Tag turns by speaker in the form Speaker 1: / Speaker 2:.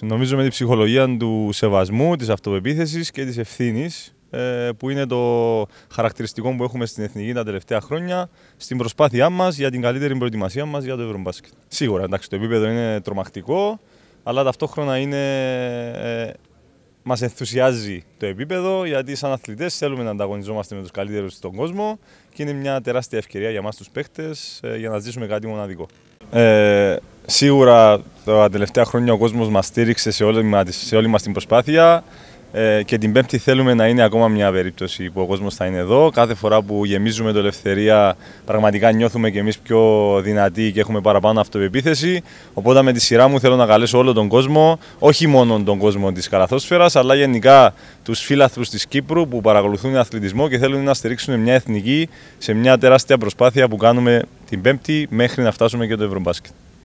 Speaker 1: νομίζω με την ψυχολογία του σεβασμού, της αυτοπεποίθησης και της ευθύνης ε, που είναι το χαρακτηριστικό που έχουμε στην Εθνική τα τελευταία χρόνια στην προσπάθειά μας για την καλύτερη προετοιμασία μας για το Ευρωμπάσκετ. Σίγουρα, εντάξει, το επίπεδο είναι τρομακτικό, αλλά ταυτόχρονα είναι... Ε, μας ενθουσιάζει το επίπεδο γιατί σαν αθλητές θέλουμε να ανταγωνιζόμαστε με τους καλύτερους στον κόσμο και είναι μια τεράστια ευκαιρία για εμά του παίχτε ε, για να ζήσουμε κάτι μοναδικό. Ε, σίγουρα τα τελευταία χρόνια ο κόσμος μας στήριξε σε όλη μας την προσπάθεια. Ε, και την Πέμπτη θέλουμε να είναι ακόμα μια περίπτωση που ο κόσμος θα είναι εδώ. Κάθε φορά που γεμίζουμε το ελευθερία, πραγματικά νιώθουμε και εμείς πιο δυνατοί και έχουμε παραπάνω αυτοπεποίθηση. Οπότε με τη σειρά μου θέλω να καλέσω όλο τον κόσμο, όχι μόνο τον κόσμο της καλαθόσφαιρας, αλλά γενικά τους φίλαθρους της Κύπρου που παρακολουθούν αθλητισμό και θέλουν να στηρίξουν μια εθνική σε μια τεράστια προσπάθεια που κάνουμε την Πέμπτη μέχρι να φτάσουμε και το Ευρωμπάσκετ.